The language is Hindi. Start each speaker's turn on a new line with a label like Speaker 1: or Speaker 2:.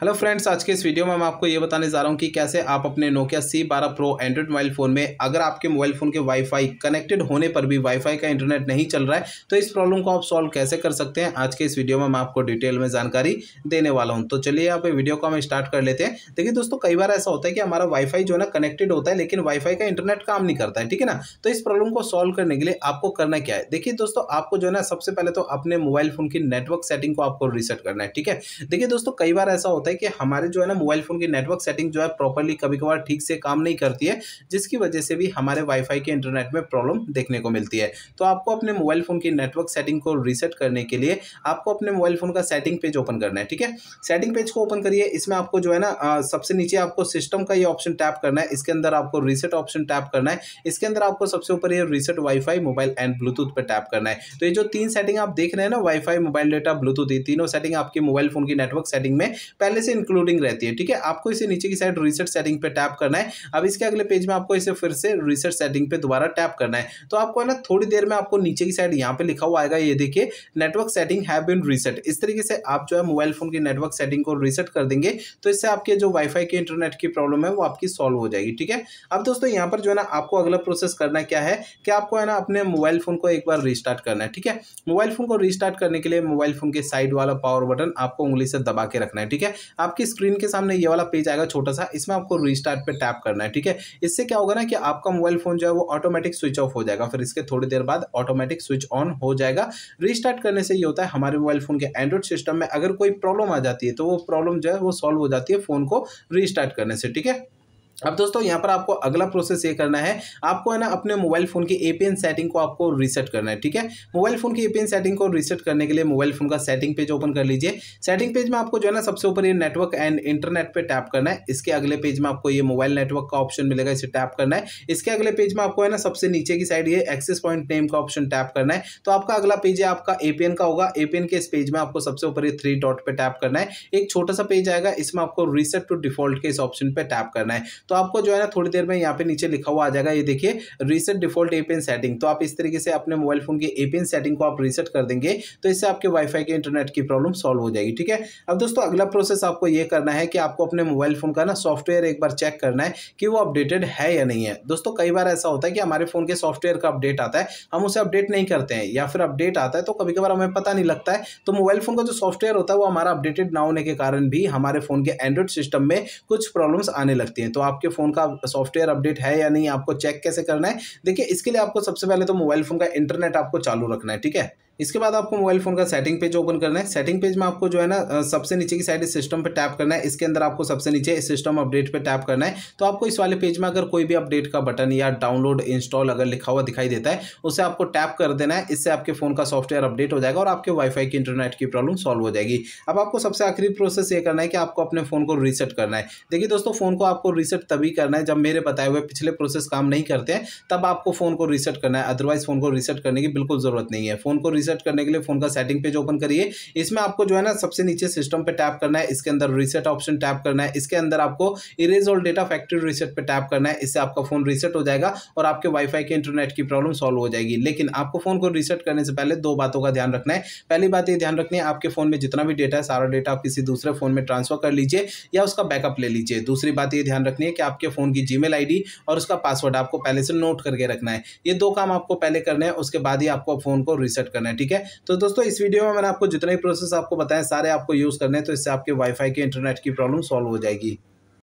Speaker 1: हेलो फ्रेंड्स आज के इस वीडियो में मैं आपको ये बताने जा रहा हूँ कि कैसे आप अपने नोकिया सी बारह प्रो एंड्रॉइड मोबाइल फ़ोन में अगर आपके मोबाइल फ़ोन के वाईफाई कनेक्टेड होने पर भी वाईफाई का इंटरनेट नहीं चल रहा है तो इस प्रॉब्लम को आप सॉल्व कैसे कर सकते हैं आज के इस वीडियो में मैं आपको डिटेल में जानकारी देने वाला हूँ तो चलिए आप वीडियो को हम स्टार्ट कर लेते हैं देखिए दोस्तों कई बार ऐसा होता है कि हमारा वाईफाई जो है ना कनेक्टेड होता है लेकिन वाईफाई का इंटरनेट काम नहीं करता है ठीक है ना तो इस प्रॉब्लम को सॉल्व करने के लिए आपको करना क्या है देखिए दोस्तों आपको जो है ना सबसे पहले तो अपने मोबाइल फ़ोन की नेटवर्क सेटिंग को आपको रिसेट करना है ठीक है देखिए दोस्तों कई बार ऐसा होता है होता है कि हमारे जो है ना मोबाइल फ़ोन की नेटवर्क सेटिंग जो है प्रॉपरली कभी कभार ठीक से काम नहीं करती है जिसकी वजह से भी हमारे वाईफाई के इंटरनेट में प्रॉब्लम देखने को मिलती है तो आपको अपने मोबाइल फ़ोन की नेटवर्क सेटिंग को रीसेट करने के लिए आपको अपने मोबाइल फ़ोन का सेटिंग पेज ओपन करना है ठीक है सेटिंग पेज को ओपन करिए इसमें आपको जो है ना सबसे नीचे आपको सिस्टम का ये ऑप्शन टैप करना है इसके अंदर आपको रीसेट ऑप्शन टैप करना है इसके अंदर आपको सबसे ऊपर ये reset WiFi mobile and Bluetooth पर टैप करना है तो ये जो तीन सेटिंग आप देख रहे हैं ना वाईफाई मोबाइल डेटा ब्लूटूथ ये तीनों सेटिंग आपके मोबाइल फ़ोन की नेटवर्क सेटिंग में पहले पहले से इंक्लूडिंग रहती है ठीक है आपको इसे नीचे की साइड रिसर्च सेटिंग पे टैप करना है अब इसके अगले पेज में आपको इसे फिर से रिसर्च सेटिंग पे दोबारा टैप करना है तो आपको ना थोड़ी देर में आपको नीचे की साइड यहाँ पे लिखा हुआ आएगा ये देखिए network setting have been reset इस तरीके से आप जो है मोबाइल फोन की नेटवर्क सेटिंग को रिसेट कर देंगे तो इससे आपके जो वाईफाई के इंटरनेट की प्रॉब्लम है वो आपकी सॉल्व हो जाएगी ठीक है अब दोस्तों यहाँ पर जो है ना आपको अगला प्रोसेस करना क्या है कि आपको है ना अपने मोबाइल फोन को एक बार रिस्टार्ट करना है ठीक है मोबाइल फोन को रिस्टार्ट करने के लिए मोबाइल फोन के साइड वाला पावर बटन आपको उंगली से दबा के रखना है ठीक है आपकी स्क्रीन के सामने ये वाला पेज आएगा छोटा सा इसमें आपको रिस्टार्ट पर टैप करना है ठीक है इससे क्या होगा ना कि आपका मोबाइल फोन जो है वो ऑटोमेटिक स्विच ऑफ हो जाएगा फिर इसके थोड़ी देर बाद ऑटोमेटिक स्विच ऑन हो जाएगा रिस्टार्ट करने से ये होता है हमारे मोबाइल फोन के एंड्रॉइड सिस्टम में अगर कोई प्रॉब्लम आ जाती है तो वो प्रॉब्लम जो है वो सॉल्व हो जाती है फोन को रिस्टार्ट करने से ठीक है अब दोस्तों यहाँ पर आपको अगला प्रोसेस ये करना है आपको है ना अपने मोबाइल फ़ोन की एपीएन सेटिंग को आपको रीसेट करना है ठीक है मोबाइल फ़ोन की एपीएन सेटिंग को रीसेट करने के लिए मोबाइल फ़ोन का सेटिंग पेज ओपन कर लीजिए सेटिंग पेज में आपको जो है ना सबसे ऊपर ये नेटवर्क एंड इंटरनेट पर टैप करना है इसके अगले पेज में आपको ये मोबाइल नेटवर्क का ऑप्शन मिलेगा इसे टैप करना है इसके अगले पेज में आपको है ना सबसे नीचे की साइड ये एक्सेस पॉइंट नेम का ऑप्शन टैप करना है तो आपका अगला पेज है आपका एपीएन का होगा एपीएन के इस पेज में आपको सबसे ऊपर ये थ्री डॉट पर टैप करना है एक छोटा सा पेज आएगा इसमें आपको रीसेट टू डिफॉल्ट के इस ऑप्शन पर टैप करना है तो आपको जो है ना थोड़ी देर में यहाँ पे नीचे लिखा हुआ आ जाएगा ये देखिए रीसेट डिफॉल्ट एपिन सेटिंग तो आप इस तरीके से अपने मोबाइल फोन की एपिन सेटिंग को आप रीसेट कर देंगे तो इससे आपके वाईफाई के इंटरनेट की प्रॉब्लम सॉल्व हो जाएगी ठीक है अब दोस्तों अगला प्रोसेस आपको ये करना है कि आपको अपने मोबाइल फोन का ना सॉफ्टवेयर एक बार चेक करना है कि वो अपडेटेड है या नहीं है दोस्तों कई बार ऐसा होता है कि हमारे फोन के सॉफ्टवेयर का अपडेट आता है हम उसे अपडेट नहीं करते हैं या फिर अपडेट आता है तो कभी कभार हमें पता नहीं लगता है तो मोबाइल फोन का जो सॉफ्टवेयर होता है वो हमारा अपडेटेड ना होने के कारण भी हमारे फोन के एंड्रॉइड सिस्टम में कुछ प्रॉब्लम्स आने लगती हैं तो आप आपके फ़ोन का सॉफ्टवेयर अपडेट है या नहीं आपको चेक कैसे करना है देखिए इसके लिए आपको सबसे पहले तो मोबाइल फ़ोन का इंटरनेट आपको चालू रखना है ठीक है इसके बाद आपको मोबाइल फ़ोन का सेटिंग पेज ओपन करना है सेटिंग पेज में आपको जो है ना सबसे नीचे की साइड सिस्टम पर टैप करना है इसके अंदर आपको सबसे नीचे सिस्टम अपडेट पर टैप करना है तो आपको इस वाले पेज में अगर कोई भी अपडेट का बटन या डाउनलोड इंस्टॉल अगर लिखा हुआ दिखाई देता है उसे आपको टैप कर देना है इससे आपके फ़ोन का सॉफ्टवेयर अपडेट हो जाएगा और आपके वाईफाई की इंटरनेट की प्रॉब्लम सॉल्व हो जाएगी अब आपको सबसे आखिरी प्रोसेस ये करना है कि आपको अपने फ़ोन को रीसेट करना है देखिए दोस्तों फ़ोन को आपको रीसेट तभी करना है जब मेरे बताए हुए पिछले प्रोसेस काम नहीं करते हैं तब आपको फ़ोन को रीसेट करना है अदरवाइज़ फ़ोन को रीसेट करने की बिल्कुल ज़रूरत नहीं है फ़ोन को रीसेट करने के लिए फोन का सेटिंग पेज ओपन करिए इसमें आपको जो है ना सबसे नीचे सिस्टम पे टैप करना है इसके अंदर रीसेट ऑप्शन टैप करना है इसके अंदर आपको erase all data factory reset पे टैप करना है इससे आपका फोन रीसेट हो जाएगा और आपके वाईफाई के इंटरनेट की प्रॉब्लम सॉल्व हो जाएगी लेकिन आपको फोन को रीसेट करने से पहले दो बातों का ध्यान रखना है पहली बात ये ध्यान रखनी है आपके फोन में जितना भी डेटा है सारा डेटा आप किसी दूसरे फोन में ट्रांसफर कर लीजिए या उसका बैकअप ले लीजिए दूसरी बात ये ध्यान रखनी है कि आपके फोन की जीमेल आईडी और उसका पासवर्ड आपको पहले से नोट करके रखना है ये दो काम आपको पहले करने हैं उसके बाद ही आपको फोन को रीसेट करना है ठीक है तो दोस्तों इस वीडियो में मैंने आपको जितने भी प्रोसेस आपको बताएं सारे आपको यूज़ करने हैं तो इससे आपके वाईफाई के इंटरनेट की प्रॉब्लम सॉल्व हो जाएगी